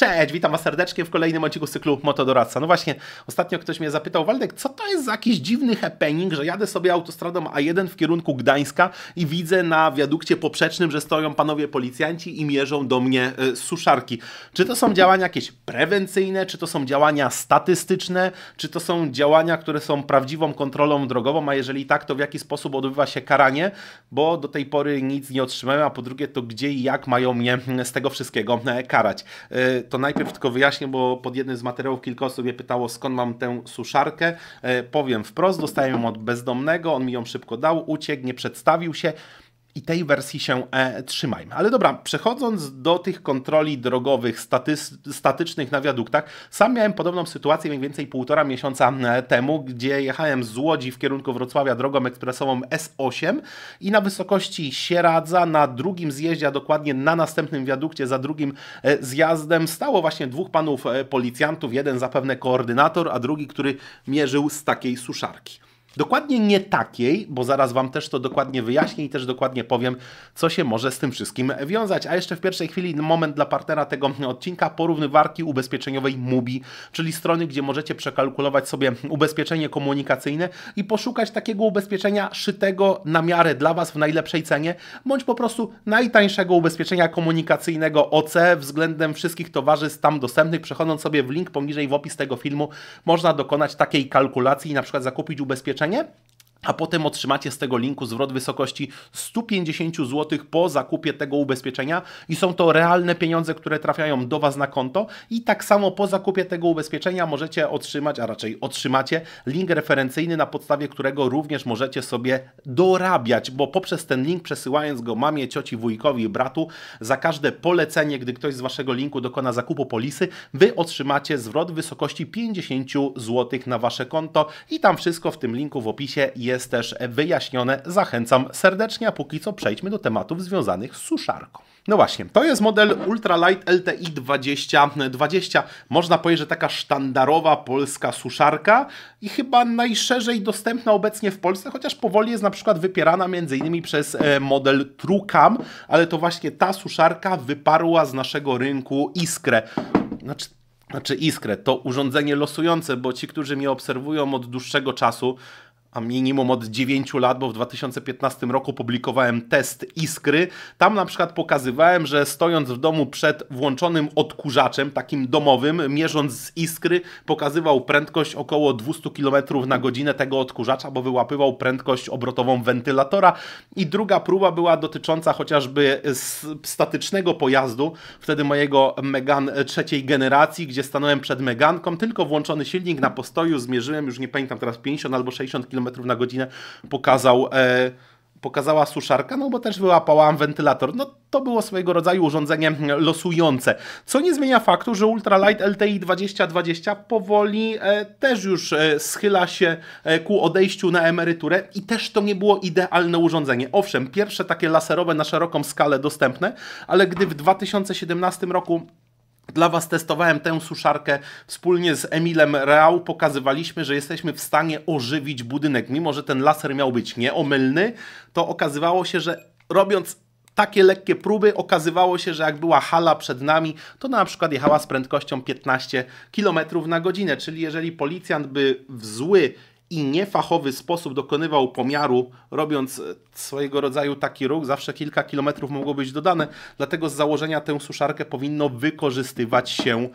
Cześć, witam Was serdecznie w kolejnym odcinku cyklu Motodoradca. No właśnie, ostatnio ktoś mnie zapytał, Waldek, co to jest za jakiś dziwny happening, że jadę sobie autostradą A1 w kierunku Gdańska i widzę na wiadukcie poprzecznym, że stoją panowie policjanci i mierzą do mnie y, suszarki. Czy to są działania jakieś prewencyjne, czy to są działania statystyczne, czy to są działania, które są prawdziwą kontrolą drogową, a jeżeli tak, to w jaki sposób odbywa się karanie, bo do tej pory nic nie otrzymałem, a po drugie to gdzie i jak mają mnie z tego wszystkiego e, karać. E, to najpierw tylko wyjaśnię, bo pod jednym z materiałów kilka osób mnie pytało, skąd mam tę suszarkę. E, powiem wprost, dostałem ją od bezdomnego, on mi ją szybko dał, uciekł, nie przedstawił się i tej wersji się e, trzymajmy. Ale dobra, przechodząc do tych kontroli drogowych statycznych na wiaduktach, sam miałem podobną sytuację mniej więcej półtora miesiąca e, temu, gdzie jechałem z Łodzi w kierunku Wrocławia drogą ekspresową S8 i na wysokości Sieradza na drugim zjeździe, a dokładnie na następnym wiadukcie za drugim e, zjazdem stało właśnie dwóch panów e, policjantów, jeden zapewne koordynator, a drugi, który mierzył z takiej suszarki. Dokładnie nie takiej, bo zaraz Wam też to dokładnie wyjaśnię i też dokładnie powiem, co się może z tym wszystkim wiązać. A jeszcze w pierwszej chwili moment dla partnera tego odcinka porównywarki ubezpieczeniowej MUBI, czyli strony, gdzie możecie przekalkulować sobie ubezpieczenie komunikacyjne i poszukać takiego ubezpieczenia szytego na miarę dla Was w najlepszej cenie, bądź po prostu najtańszego ubezpieczenia komunikacyjnego OC względem wszystkich towarzystw tam dostępnych. Przechodząc sobie w link poniżej w opis tego filmu, można dokonać takiej kalkulacji i na przykład zakupić ubezpieczenie ubezpieczenie a potem otrzymacie z tego linku zwrot w wysokości 150 zł po zakupie tego ubezpieczenia i są to realne pieniądze, które trafiają do Was na konto i tak samo po zakupie tego ubezpieczenia możecie otrzymać, a raczej otrzymacie link referencyjny, na podstawie którego również możecie sobie dorabiać, bo poprzez ten link przesyłając go mamie, cioci, wujkowi, bratu, za każde polecenie, gdy ktoś z Waszego linku dokona zakupu polisy, Wy otrzymacie zwrot w wysokości 50 zł na Wasze konto i tam wszystko w tym linku w opisie jest jest też wyjaśnione. Zachęcam serdecznie, a póki co przejdźmy do tematów związanych z suszarką. No właśnie, to jest model Ultralight LTI 2020. Można powiedzieć, że taka sztandarowa polska suszarka i chyba najszerzej dostępna obecnie w Polsce, chociaż powoli jest na przykład wypierana m.in. przez e, model Trukam, ale to właśnie ta suszarka wyparła z naszego rynku iskrę. Znaczy, znaczy iskrę, to urządzenie losujące, bo ci, którzy mnie obserwują od dłuższego czasu, a minimum od 9 lat, bo w 2015 roku publikowałem test iskry. Tam na przykład pokazywałem, że stojąc w domu przed włączonym odkurzaczem, takim domowym, mierząc z iskry, pokazywał prędkość około 200 km na godzinę tego odkurzacza, bo wyłapywał prędkość obrotową wentylatora. I druga próba była dotycząca chociażby statycznego pojazdu, wtedy mojego Megan trzeciej generacji, gdzie stanąłem przed Meganką, tylko włączony silnik na postoju, zmierzyłem już nie pamiętam teraz 50 albo 60 km km na godzinę pokazał, e, pokazała suszarka, no bo też wyłapałam wentylator. No to było swojego rodzaju urządzenie losujące, co nie zmienia faktu, że Ultralight LTI 2020 powoli e, też już e, schyla się e, ku odejściu na emeryturę i też to nie było idealne urządzenie. Owszem, pierwsze takie laserowe na szeroką skalę dostępne, ale gdy w 2017 roku dla Was testowałem tę suszarkę wspólnie z Emilem Reau. Pokazywaliśmy, że jesteśmy w stanie ożywić budynek. Mimo, że ten laser miał być nieomylny, to okazywało się, że robiąc takie lekkie próby, okazywało się, że jak była hala przed nami, to na przykład jechała z prędkością 15 km na godzinę. Czyli jeżeli policjant by w zły i niefachowy sposób dokonywał pomiaru, robiąc e, swojego rodzaju taki ruch, zawsze kilka kilometrów mogło być dodane, dlatego z założenia tę suszarkę powinno wykorzystywać się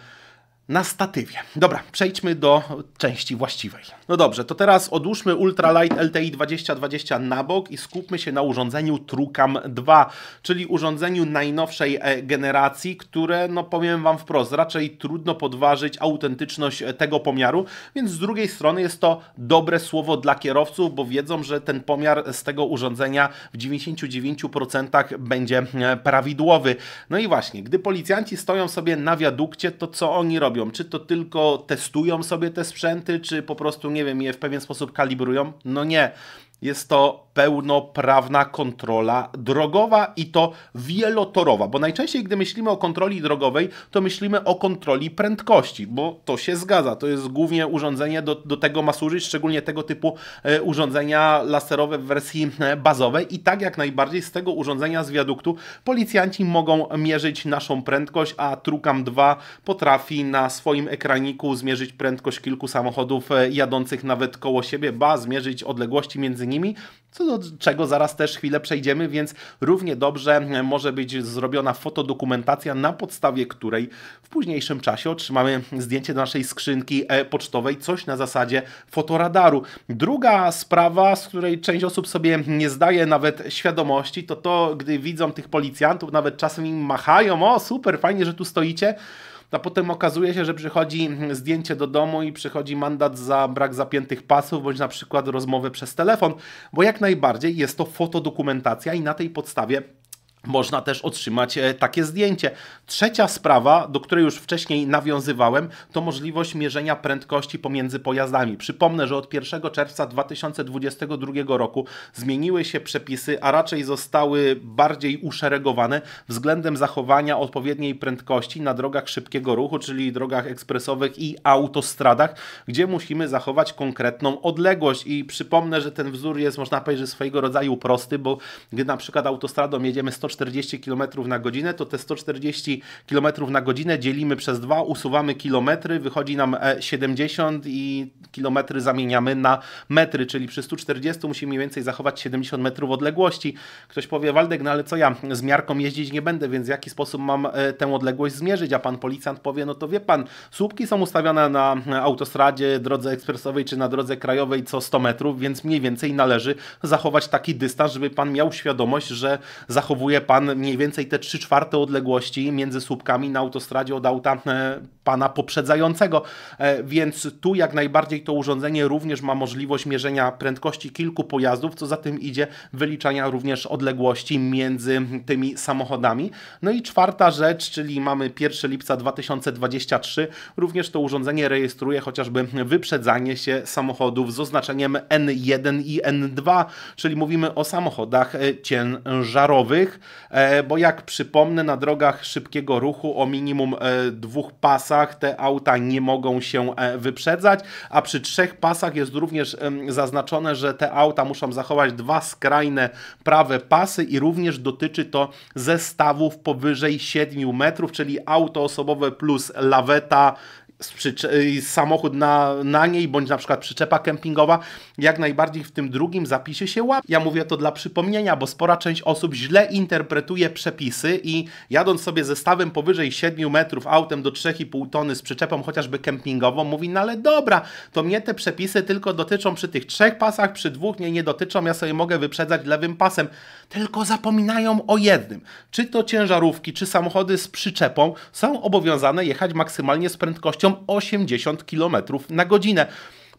na statywie. Dobra, przejdźmy do części właściwej. No dobrze, to teraz odłóżmy Ultralight LTI 2020 na bok i skupmy się na urządzeniu TruCam 2, czyli urządzeniu najnowszej e, generacji, które, no powiem Wam wprost, raczej trudno podważyć autentyczność e, tego pomiaru, więc z drugiej strony jest to dobre słowo dla kierowców, bo wiedzą, że ten pomiar z tego urządzenia w 99% będzie e, prawidłowy. No i właśnie, gdy policjanci stoją sobie na wiadukcie, to co oni robią? robią? Czy to tylko testują sobie te sprzęty, czy po prostu, nie wiem, je w pewien sposób kalibrują? No nie. Jest to pełnoprawna kontrola drogowa i to wielotorowa, bo najczęściej, gdy myślimy o kontroli drogowej, to myślimy o kontroli prędkości, bo to się zgadza. To jest głównie urządzenie, do, do tego ma służyć, szczególnie tego typu e, urządzenia laserowe w wersji e, bazowej i tak jak najbardziej z tego urządzenia z wiaduktu policjanci mogą mierzyć naszą prędkość, a Trukam 2 potrafi na swoim ekraniku zmierzyć prędkość kilku samochodów e, jadących nawet koło siebie, ba zmierzyć odległości między nimi, co do no, czego zaraz też chwilę przejdziemy, więc równie dobrze może być zrobiona fotodokumentacja, na podstawie której w późniejszym czasie otrzymamy zdjęcie do naszej skrzynki pocztowej, coś na zasadzie fotoradaru. Druga sprawa, z której część osób sobie nie zdaje nawet świadomości, to to, gdy widzą tych policjantów, nawet czasem im machają, o super, fajnie, że tu stoicie, a potem okazuje się, że przychodzi zdjęcie do domu i przychodzi mandat za brak zapiętych pasów, bądź na przykład rozmowę przez telefon, bo jak najbardziej jest to fotodokumentacja i na tej podstawie można też otrzymać e, takie zdjęcie. Trzecia sprawa, do której już wcześniej nawiązywałem, to możliwość mierzenia prędkości pomiędzy pojazdami. Przypomnę, że od 1 czerwca 2022 roku zmieniły się przepisy, a raczej zostały bardziej uszeregowane względem zachowania odpowiedniej prędkości na drogach szybkiego ruchu, czyli drogach ekspresowych i autostradach, gdzie musimy zachować konkretną odległość. I przypomnę, że ten wzór jest, można powiedzieć, swojego rodzaju prosty, bo gdy na przykład autostradą jedziemy 140 140 km na godzinę, to te 140 km na godzinę dzielimy przez dwa, usuwamy kilometry, wychodzi nam 70 e, i kilometry zamieniamy na metry, czyli przy 140 musimy mniej więcej zachować 70 metrów odległości. Ktoś powie, Waldek, no ale co ja z miarką jeździć nie będę, więc w jaki sposób mam e, tę odległość zmierzyć? A pan policjant powie, no to wie pan, słupki są ustawione na e, autostradzie, drodze ekspresowej czy na drodze krajowej co 100 metrów, więc mniej więcej należy zachować taki dystans, żeby pan miał świadomość, że zachowuje pan mniej więcej te 3 czwarte odległości między słupkami na autostradzie od auta e, pana poprzedzającego. E, więc tu jak najbardziej to urządzenie również ma możliwość mierzenia prędkości kilku pojazdów, co za tym idzie wyliczania również odległości między tymi samochodami. No i czwarta rzecz, czyli mamy 1 lipca 2023, również to urządzenie rejestruje chociażby wyprzedzanie się samochodów z oznaczeniem N1 i N2, czyli mówimy o samochodach e, ciężarowych. E, bo jak przypomnę, na drogach szybkiego ruchu o minimum e, dwóch pasach te auta nie mogą się e, wyprzedzać, a przy trzech pasach jest również zaznaczone, że te auta muszą zachować dwa skrajne prawe pasy i również dotyczy to zestawów powyżej 7 metrów, czyli auto osobowe plus laweta Y, samochód na, na niej, bądź na przykład przyczepa kempingowa, jak najbardziej w tym drugim zapisie się łapie. Ja mówię to dla przypomnienia, bo spora część osób źle interpretuje przepisy i jadąc sobie zestawem powyżej 7 metrów autem do 3,5 tony z przyczepą chociażby kempingową, mówi, no ale dobra, to mnie te przepisy tylko dotyczą przy tych trzech pasach, przy dwóch mnie nie dotyczą, ja sobie mogę wyprzedzać lewym pasem, tylko zapominają o jednym. Czy to ciężarówki, czy samochody z przyczepą są obowiązane jechać maksymalnie z prędkością prędkością 80 km na godzinę.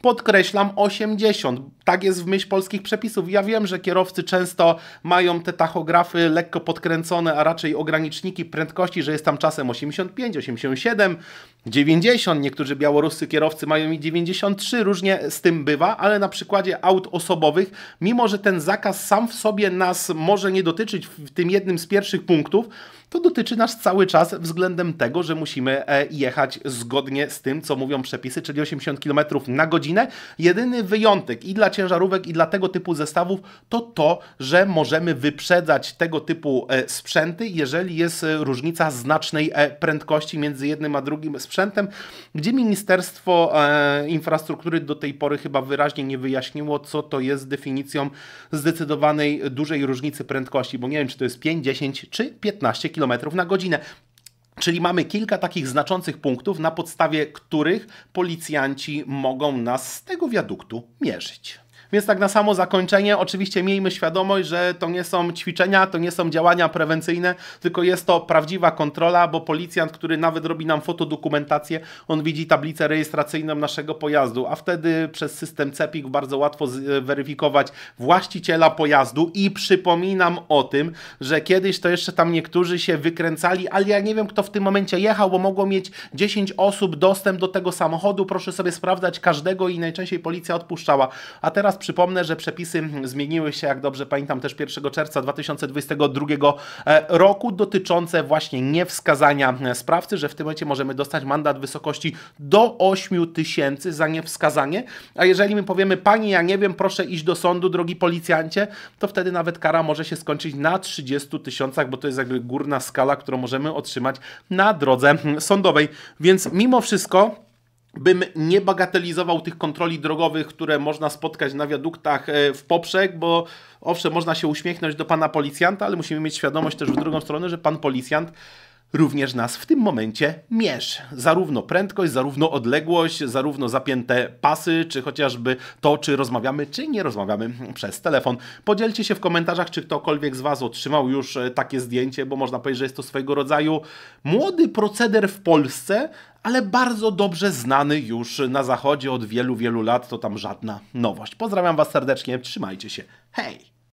Podkreślam 80. Tak jest w myśl polskich przepisów. Ja wiem, że kierowcy często mają te tachografy lekko podkręcone, a raczej ograniczniki prędkości, że jest tam czasem 85, 87, 90, niektórzy białoruscy kierowcy mają i 93, różnie z tym bywa, ale na przykładzie aut osobowych, mimo że ten zakaz sam w sobie nas może nie dotyczyć w tym jednym z pierwszych punktów, to dotyczy nas cały czas względem tego, że musimy e, jechać zgodnie z tym, co mówią przepisy, czyli 80 km na godzinę. Jedyny wyjątek i dla ciężarówek, i dla tego typu zestawów to to, że możemy wyprzedzać tego typu e, sprzęty, jeżeli jest e, różnica znacznej prędkości między jednym a drugim sprzętem sprzętem, gdzie Ministerstwo e, Infrastruktury do tej pory chyba wyraźnie nie wyjaśniło, co to jest z definicją zdecydowanej dużej różnicy prędkości, bo nie wiem, czy to jest 5, 10 czy 15 km na godzinę. Czyli mamy kilka takich znaczących punktów, na podstawie których policjanci mogą nas z tego wiaduktu mierzyć. Więc tak na samo zakończenie, oczywiście miejmy świadomość, że to nie są ćwiczenia, to nie są działania prewencyjne, tylko jest to prawdziwa kontrola, bo policjant, który nawet robi nam fotodokumentację, on widzi tablicę rejestracyjną naszego pojazdu, a wtedy przez system CEPIK bardzo łatwo zweryfikować e, właściciela pojazdu i przypominam o tym, że kiedyś to jeszcze tam niektórzy się wykręcali, ale ja nie wiem kto w tym momencie jechał, bo mogło mieć 10 osób dostęp do tego samochodu, proszę sobie sprawdzać każdego i najczęściej policja odpuszczała. A teraz przypomnę, że przepisy zmieniły się, jak dobrze pamiętam, też 1 czerwca 2022 e, roku, dotyczące właśnie niewskazania sprawcy, że w tym momencie możemy dostać mandat w wysokości do 8 tysięcy za niewskazanie. A jeżeli my powiemy, Pani, ja nie wiem, proszę iść do sądu, drogi policjancie, to wtedy nawet kara może się skończyć na 30 tysiącach, bo to jest jakby górna skala, którą możemy otrzymać na drodze sądowej. Więc mimo wszystko, bym nie bagatelizował tych kontroli drogowych, które można spotkać na wiaduktach e, w poprzek, bo owszem, można się uśmiechnąć do pana policjanta, ale musimy mieć świadomość też w drugą stronę, że pan policjant również nas w tym momencie mierz. Zarówno prędkość, zarówno odległość, zarówno zapięte pasy, czy chociażby to, czy rozmawiamy, czy nie rozmawiamy przez telefon. Podzielcie się w komentarzach, czy ktokolwiek z Was otrzymał już e, takie zdjęcie, bo można powiedzieć, że jest to swojego rodzaju młody proceder w Polsce, ale bardzo dobrze znany już na zachodzie od wielu, wielu lat. To tam żadna nowość. Pozdrawiam Was serdecznie, trzymajcie się. Hej!